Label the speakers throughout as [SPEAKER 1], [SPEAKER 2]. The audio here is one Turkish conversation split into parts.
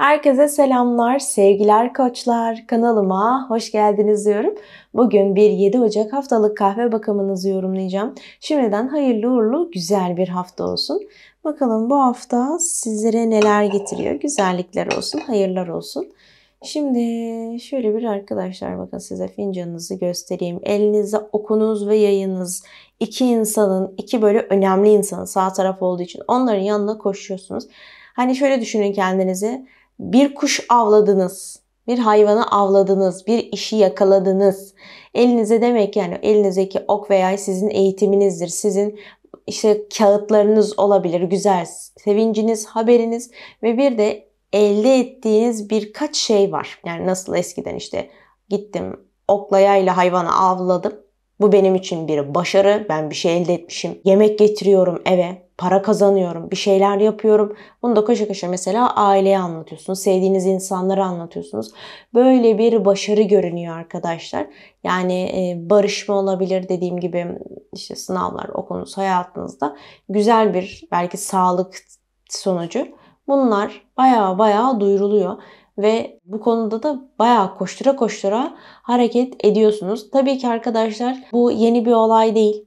[SPEAKER 1] Herkese selamlar, sevgiler koçlar. Kanalıma hoş geldiniz diyorum. Bugün bir 7 Ocak haftalık kahve bakımınızı yorumlayacağım. Şimdiden hayırlı uğurlu güzel bir hafta olsun. Bakalım bu hafta sizlere neler getiriyor. Güzellikler olsun, hayırlar olsun. Şimdi şöyle bir arkadaşlar bakın size fincanınızı göstereyim. Elinize okunuz ve yayınız. İki insanın, iki böyle önemli insanın sağ taraf olduğu için onların yanına koşuyorsunuz. Hani şöyle düşünün kendinizi. Bir kuş avladınız, bir hayvanı avladınız, bir işi yakaladınız. Elinize demek yani elinizdeki ok veya sizin eğitiminizdir. Sizin işte kağıtlarınız olabilir, güzel sevinciniz, haberiniz ve bir de elde ettiğiniz birkaç şey var. Yani nasıl eskiden işte gittim oklayayla yayla hayvanı avladım. Bu benim için bir başarı. Ben bir şey elde etmişim. Yemek getiriyorum eve para kazanıyorum, bir şeyler yapıyorum. Bunu da koşa koşa mesela aileye anlatıyorsunuz, sevdiğiniz insanlara anlatıyorsunuz. Böyle bir başarı görünüyor arkadaşlar. Yani e, barışma olabilir dediğim gibi işte sınavlar okulunuz hayatınızda güzel bir belki sağlık sonucu. Bunlar baya baya duyuruluyor ve bu konuda da bayağı koştura koştura hareket ediyorsunuz. Tabii ki arkadaşlar bu yeni bir olay değil.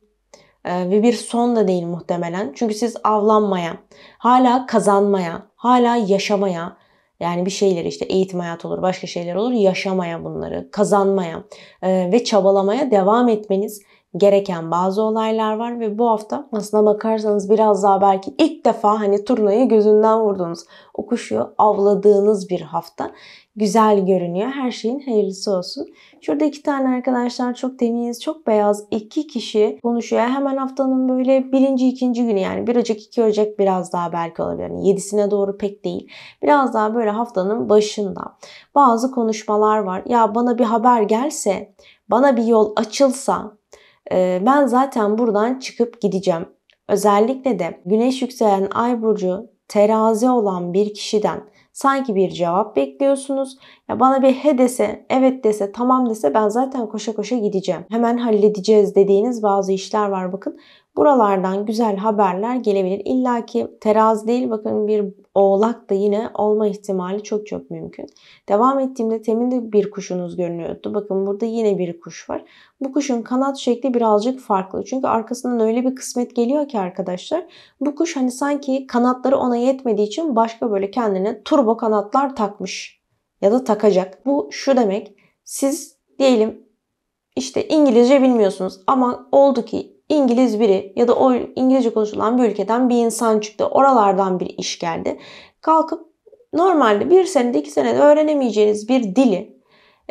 [SPEAKER 1] Ee, ve bir son da değil muhtemelen. Çünkü siz avlanmaya, hala kazanmaya, hala yaşamaya, yani bir şeyler işte eğitim hayatı olur, başka şeyler olur. Yaşamaya bunları, kazanmaya e, ve çabalamaya devam etmeniz gereken bazı olaylar var ve bu hafta aslına bakarsanız biraz daha belki ilk defa hani turnayı gözünden vurduğunuz, o kuşu avladığınız bir hafta. Güzel görünüyor. Her şeyin hayırlısı olsun. Şurada iki tane arkadaşlar çok temiz, çok beyaz iki kişi konuşuyor. Hemen haftanın böyle birinci, ikinci günü yani bir Ocak, iki Ocak biraz daha belki olabilir. Yani yedisine doğru pek değil. Biraz daha böyle haftanın başında bazı konuşmalar var. Ya bana bir haber gelse, bana bir yol açılsa ee, ben zaten buradan çıkıp gideceğim. Özellikle de güneş yükselen ay burcu terazi olan bir kişiden sanki bir cevap bekliyorsunuz. Ya bana bir he dese, evet dese, tamam dese ben zaten koşa koşa gideceğim. Hemen halledeceğiz dediğiniz bazı işler var bakın. Buralardan güzel haberler gelebilir. İlla ki terazi değil bakın bir oğlak da yine olma ihtimali çok çok mümkün. Devam ettiğimde temin bir kuşunuz görünüyordu. Bakın burada yine bir kuş var. Bu kuşun kanat şekli birazcık farklı. Çünkü arkasından öyle bir kısmet geliyor ki arkadaşlar. Bu kuş hani sanki kanatları ona yetmediği için başka böyle kendine turbo kanatlar takmış. Ya da takacak. Bu şu demek. Siz diyelim işte İngilizce bilmiyorsunuz ama oldu ki İngiliz biri ya da o İngilizce konuşulan bir ülkeden bir insan çıktı. Oralardan bir iş geldi. Kalkıp normalde bir senede iki senede öğrenemeyeceğiniz bir dili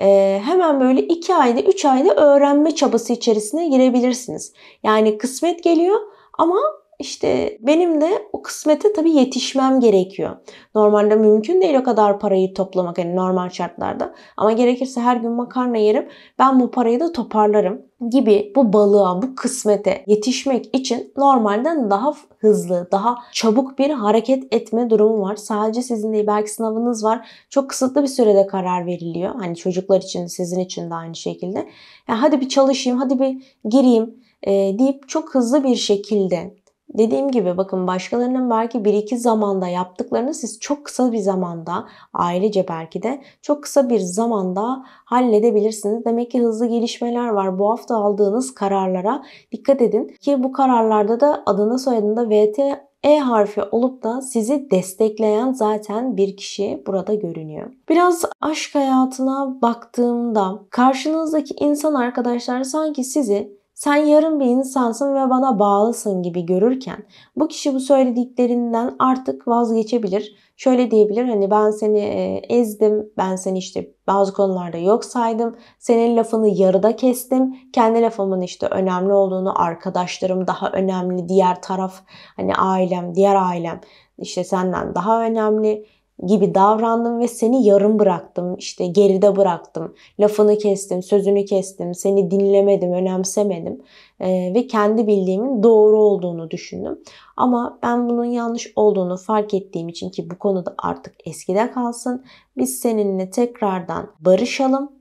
[SPEAKER 1] e, hemen böyle iki ayda üç ayda öğrenme çabası içerisine girebilirsiniz. Yani kısmet geliyor ama işte benim de o kısmete tabii yetişmem gerekiyor. Normalde mümkün değil o kadar parayı toplamak hani normal şartlarda. Ama gerekirse her gün makarna yerim. Ben bu parayı da toparlarım gibi bu balığa, bu kısmete yetişmek için normalden daha hızlı, daha çabuk bir hareket etme durumu var. Sadece sizin değil belki sınavınız var. Çok kısıtlı bir sürede karar veriliyor. Hani çocuklar için sizin için de aynı şekilde. Ya hadi bir çalışayım, hadi bir gireyim e, deyip çok hızlı bir şekilde Dediğim gibi bakın başkalarının belki bir iki zamanda yaptıklarını siz çok kısa bir zamanda ailece belki de çok kısa bir zamanda halledebilirsiniz. Demek ki hızlı gelişmeler var. Bu hafta aldığınız kararlara dikkat edin ki bu kararlarda da adına soyadında VT e harfi olup da sizi destekleyen zaten bir kişi burada görünüyor. Biraz aşk hayatına baktığımda karşınızdaki insan arkadaşlar sanki sizi sen yarın bir insansın ve bana bağlısın gibi görürken bu kişi bu söylediklerinden artık vazgeçebilir. Şöyle diyebilir hani ben seni e, ezdim, ben seni işte bazı konularda yok saydım, senin lafını yarıda kestim, kendi lafımın işte önemli olduğunu, arkadaşlarım daha önemli, diğer taraf hani ailem, diğer ailem işte senden daha önemli gibi davrandım ve seni yarım bıraktım, işte geride bıraktım, lafını kestim, sözünü kestim, seni dinlemedim, önemsemedim ee, ve kendi bildiğimin doğru olduğunu düşündüm. Ama ben bunun yanlış olduğunu fark ettiğim için ki bu konuda artık eskide kalsın, biz seninle tekrardan barışalım,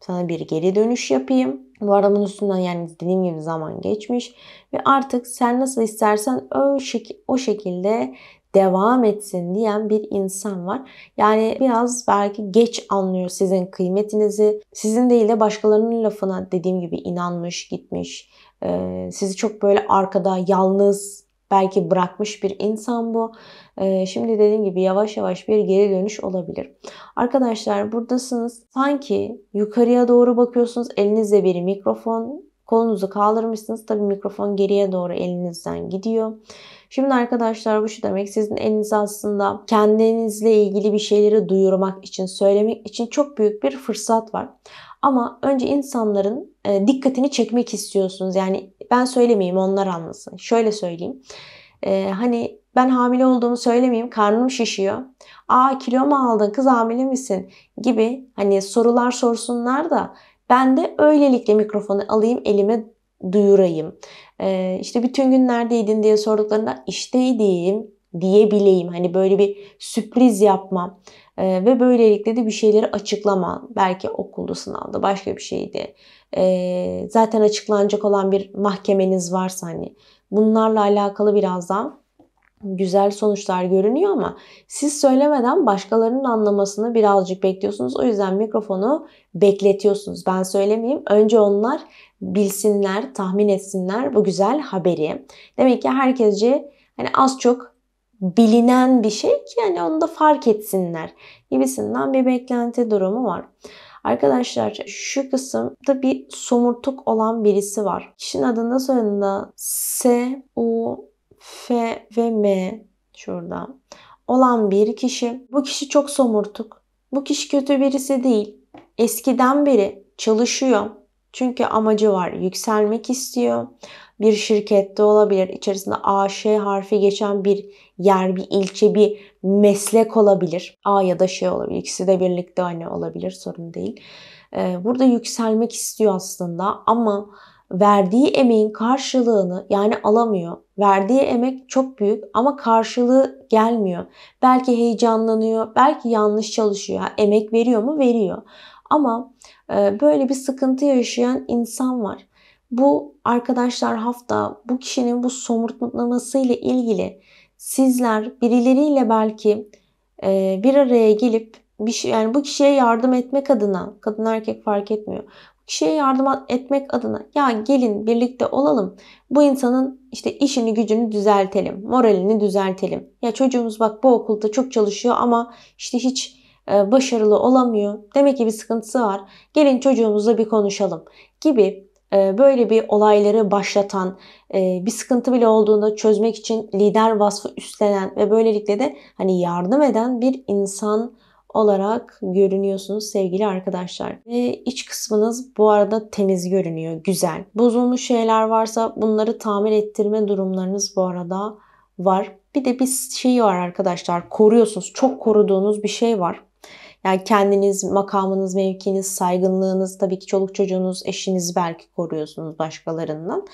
[SPEAKER 1] sana bir geri dönüş yapayım. Bu arabanın üstünden yani dediğim gibi zaman geçmiş ve artık sen nasıl istersen o, şek- o şekilde devam etsin diyen bir insan var. Yani biraz belki geç anlıyor sizin kıymetinizi. Sizin değil de başkalarının lafına dediğim gibi inanmış, gitmiş. E, sizi çok böyle arkada yalnız belki bırakmış bir insan bu. E, şimdi dediğim gibi yavaş yavaş bir geri dönüş olabilir. Arkadaşlar buradasınız. Sanki yukarıya doğru bakıyorsunuz. Elinizde bir mikrofon. Kolunuzu kaldırmışsınız. Tabii mikrofon geriye doğru elinizden gidiyor. Şimdi arkadaşlar bu şu demek sizin eliniz aslında kendinizle ilgili bir şeyleri duyurmak için, söylemek için çok büyük bir fırsat var. Ama önce insanların e, dikkatini çekmek istiyorsunuz. Yani ben söylemeyeyim onlar anlasın. Şöyle söyleyeyim. Ee, hani ben hamile olduğumu söylemeyeyim karnım şişiyor. Aa kilo mu aldın kız hamile misin gibi hani sorular sorsunlar da ben de öylelikle mikrofonu alayım elime duyurayım. E, işte bütün gün neredeydin diye sorduklarında işteydim diyebileyim. Hani böyle bir sürpriz yapma e, ve böylelikle de bir şeyleri açıklama. Belki okulda sınavda başka bir şeydi. E, zaten açıklanacak olan bir mahkemeniz varsa hani bunlarla alakalı biraz daha güzel sonuçlar görünüyor ama siz söylemeden başkalarının anlamasını birazcık bekliyorsunuz. O yüzden mikrofonu bekletiyorsunuz. Ben söylemeyeyim. Önce onlar bilsinler, tahmin etsinler bu güzel haberi. Demek ki herkesce hani az çok bilinen bir şey ki hani onu da fark etsinler gibisinden bir beklenti durumu var. Arkadaşlar şu kısımda bir somurtuk olan birisi var. Kişinin adında soyadında S, U, F ve M şurada olan bir kişi. Bu kişi çok somurtuk. Bu kişi kötü birisi değil. Eskiden beri çalışıyor. Çünkü amacı var. Yükselmek istiyor. Bir şirkette olabilir. İçerisinde AŞ harfi geçen bir yer, bir ilçe, bir meslek olabilir. A ya da şey olabilir. İkisi de birlikte aynı hani olabilir. Sorun değil. Ee, burada yükselmek istiyor aslında ama verdiği emeğin karşılığını yani alamıyor. Verdiği emek çok büyük ama karşılığı gelmiyor. Belki heyecanlanıyor, belki yanlış çalışıyor. Yani emek veriyor mu? Veriyor. Ama ee, böyle bir sıkıntı yaşayan insan var. Bu arkadaşlar hafta bu kişinin bu somurtlaması ile ilgili sizler birileriyle belki e, bir araya gelip bir şey yani bu kişiye yardım etmek adına kadın erkek fark etmiyor. Bu kişiye yardım etmek adına ya gelin birlikte olalım. Bu insanın işte işini gücünü düzeltelim, moralini düzeltelim. Ya çocuğumuz bak bu okulda çok çalışıyor ama işte hiç e, başarılı olamıyor. Demek ki bir sıkıntısı var. Gelin çocuğumuzla bir konuşalım gibi e, böyle bir olayları başlatan, e, bir sıkıntı bile olduğunda çözmek için lider vasfı üstlenen ve böylelikle de hani yardım eden bir insan olarak görünüyorsunuz sevgili arkadaşlar. Ve iç kısmınız bu arada temiz görünüyor, güzel. Bozulmuş şeyler varsa bunları tamir ettirme durumlarınız bu arada var. Bir de bir şey var arkadaşlar, koruyorsunuz, çok koruduğunuz bir şey var. Yani kendiniz, makamınız, mevkiniz, saygınlığınız, tabii ki çoluk çocuğunuz, eşiniz belki koruyorsunuz başkalarından.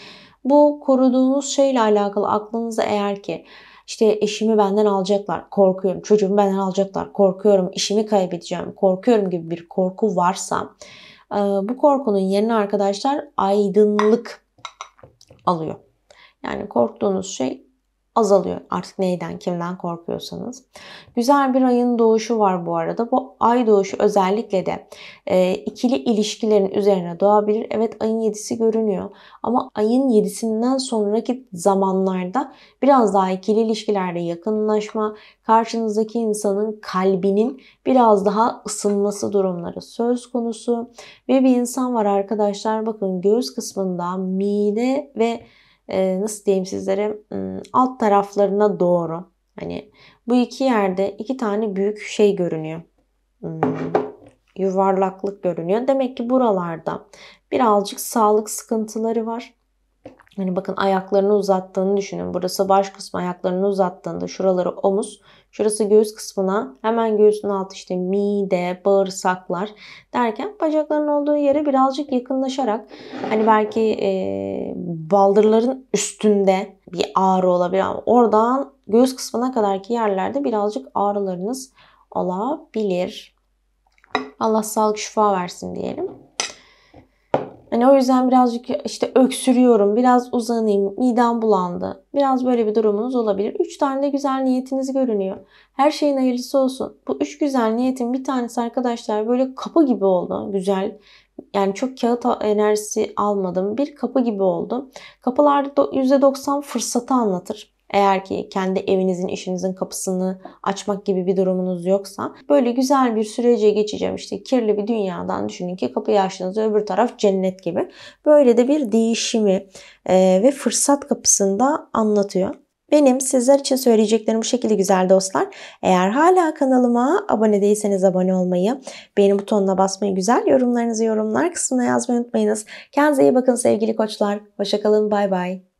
[SPEAKER 1] Bu koruduğunuz şeyle alakalı aklınıza eğer ki işte eşimi benden alacaklar, korkuyorum. Çocuğumu benden alacaklar, korkuyorum. işimi kaybedeceğim, korkuyorum gibi bir korku varsa e, bu korkunun yerine arkadaşlar aydınlık alıyor. Yani korktuğunuz şey azalıyor. Artık neyden, kimden korkuyorsanız. Güzel bir ayın doğuşu var bu arada. Bu ay doğuşu özellikle de e, ikili ilişkilerin üzerine doğabilir. Evet ayın yedisi görünüyor. Ama ayın yedisinden sonraki zamanlarda biraz daha ikili ilişkilerde yakınlaşma, karşınızdaki insanın kalbinin biraz daha ısınması durumları söz konusu. Ve bir insan var arkadaşlar bakın göğüs kısmında mide ve e, nasıl diyeyim sizlere alt taraflarına doğru. Hani bu iki yerde iki tane büyük şey görünüyor. Yuvarlaklık görünüyor. Demek ki buralarda birazcık sağlık sıkıntıları var. Hani bakın ayaklarını uzattığını düşünün. Burası baş kısmı ayaklarını uzattığında şuraları omuz, Şurası göğüs kısmına hemen göğsün altı işte mide, bağırsaklar derken bacakların olduğu yere birazcık yakınlaşarak hani belki e, baldırların üstünde bir ağrı olabilir ama oradan göğüs kısmına kadarki yerlerde birazcık ağrılarınız olabilir. Allah sağlık şifa versin diyelim. Hani o yüzden birazcık işte öksürüyorum, biraz uzanayım, midem bulandı. Biraz böyle bir durumunuz olabilir. Üç tane de güzel niyetiniz görünüyor. Her şeyin hayırlısı olsun. Bu üç güzel niyetin bir tanesi arkadaşlar böyle kapı gibi oldu. Güzel. Yani çok kağıt enerjisi almadım. Bir kapı gibi oldu. Kapılarda %90 fırsatı anlatır. Eğer ki kendi evinizin, işinizin kapısını açmak gibi bir durumunuz yoksa böyle güzel bir sürece geçeceğim. İşte kirli bir dünyadan düşünün ki kapıyı açtığınızda öbür taraf cennet gibi. Böyle de bir değişimi e, ve fırsat kapısını da anlatıyor. Benim sizler için söyleyeceklerim bu şekilde güzel dostlar. Eğer hala kanalıma abone değilseniz abone olmayı, beğeni butonuna basmayı, güzel yorumlarınızı yorumlar kısmına yazmayı unutmayınız. Kendinize iyi bakın sevgili koçlar. Hoşçakalın, bay bay.